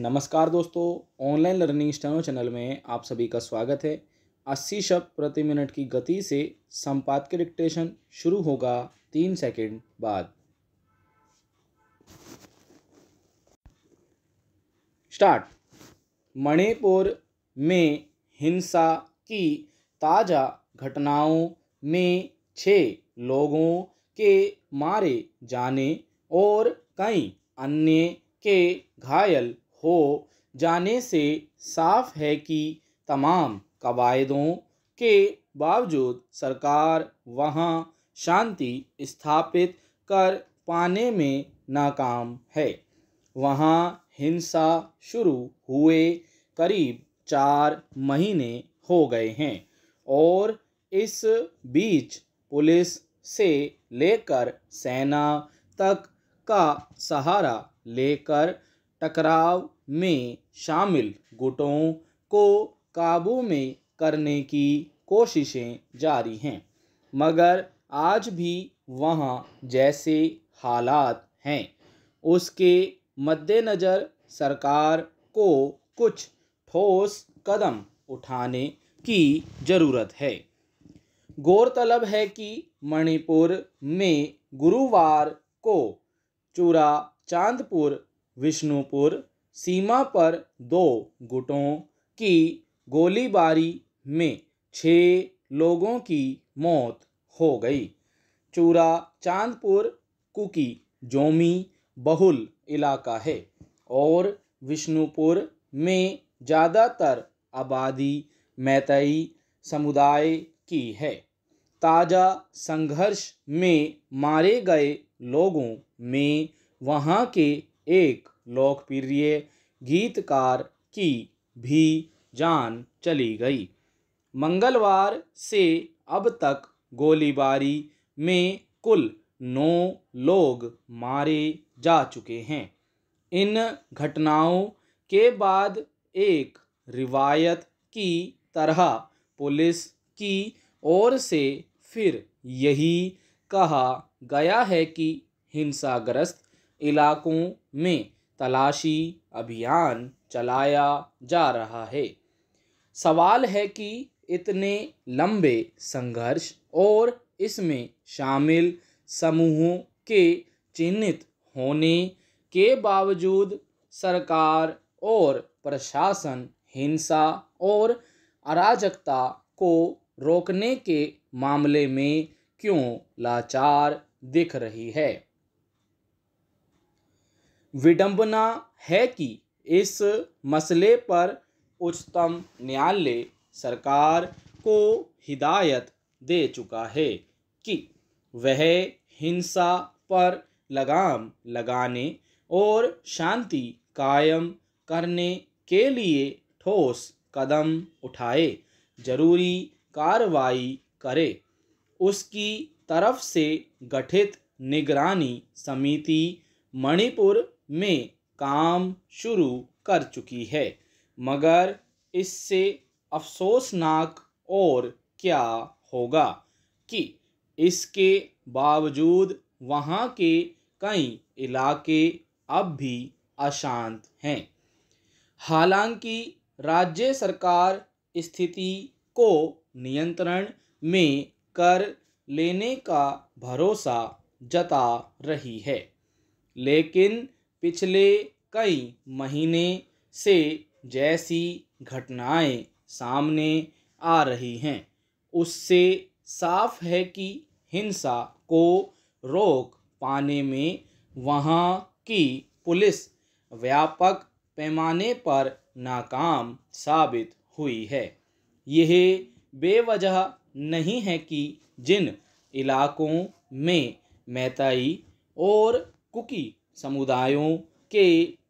नमस्कार दोस्तों online learning steno channel में आप सभी का स्वागत है 80 शब्द प्रति मिनट की गति से संपाद के डिक्टेशन शुरू होगा तीन सेकंड बाद स्टार्ट मणिपुर में हिंसा की ताज़ा घटनाओं में छ लोगों के मारे जाने और कई अन्य के घायल हो जाने से साफ है कि तमाम कवायदों के बावजूद सरकार वहाँ शांति स्थापित कर पाने में नाकाम है वहाँ हिंसा शुरू हुए करीब चार महीने हो गए हैं और इस बीच पुलिस से लेकर सेना तक का सहारा लेकर टकराव में शामिल गुटों को काबू में करने की कोशिशें जारी हैं मगर आज भी वहाँ जैसे हालात हैं उसके मद्देनज़र सरकार को कुछ ठोस कदम उठाने की ज़रूरत है गौरतलब है कि मणिपुर में गुरुवार को चूरा चांदपुर विष्णुपुर सीमा पर दो गुटों की गोलीबारी में छः लोगों की मौत हो गई चूरा चांदपुर कुकी जोमी बहुल इलाका है और विष्णुपुर में ज़्यादातर आबादी मैतई समुदाय की है ताज़ा संघर्ष में मारे गए लोगों में वहाँ के एक लोकप्रिय गीतकार की भी जान चली गई मंगलवार से अब तक गोलीबारी में कुल नौ लोग मारे जा चुके हैं इन घटनाओं के बाद एक रिवायत की तरह पुलिस की ओर से फिर यही कहा गया है कि हिंसाग्रस्त इलाकों में तलाशी अभियान चलाया जा रहा है सवाल है कि इतने लंबे संघर्ष और इसमें शामिल समूहों के चिन्हित होने के बावजूद सरकार और प्रशासन हिंसा और अराजकता को रोकने के मामले में क्यों लाचार दिख रही है विडंबना है कि इस मसले पर उच्चतम न्यायालय सरकार को हिदायत दे चुका है कि वह हिंसा पर लगाम लगाने और शांति कायम करने के लिए ठोस कदम उठाए जरूरी कार्रवाई करे उसकी तरफ से गठित निगरानी समिति मणिपुर में काम शुरू कर चुकी है मगर इससे अफसोसनाक और क्या होगा कि इसके बावजूद वहाँ के कई इलाके अब भी अशांत हैं हालांकि राज्य सरकार स्थिति को नियंत्रण में कर लेने का भरोसा जता रही है लेकिन पिछले कई महीने से जैसी घटनाएं सामने आ रही हैं उससे साफ है कि हिंसा को रोक पाने में वहाँ की पुलिस व्यापक पैमाने पर नाकाम साबित हुई है यह बेवजह नहीं है कि जिन इलाकों में मैताई और कुकी समुदायों के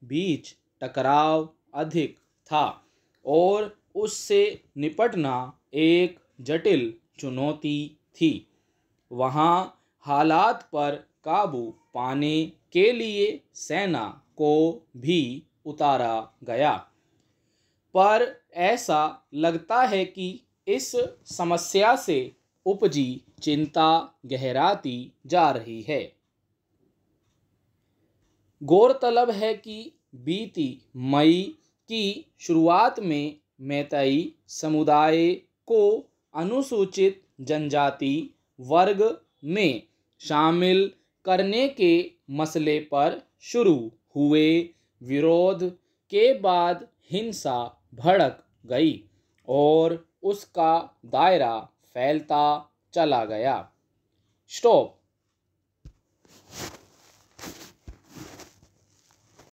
बीच टकराव अधिक था और उससे निपटना एक जटिल चुनौती थी वहाँ हालात पर काबू पाने के लिए सेना को भी उतारा गया पर ऐसा लगता है कि इस समस्या से उपजी चिंता गहराती जा रही है गौरतलब है कि बीती मई की शुरुआत में मैतई समुदाय को अनुसूचित जनजाति वर्ग में शामिल करने के मसले पर शुरू हुए विरोध के बाद हिंसा भड़क गई और उसका दायरा फैलता चला गया स्टॉप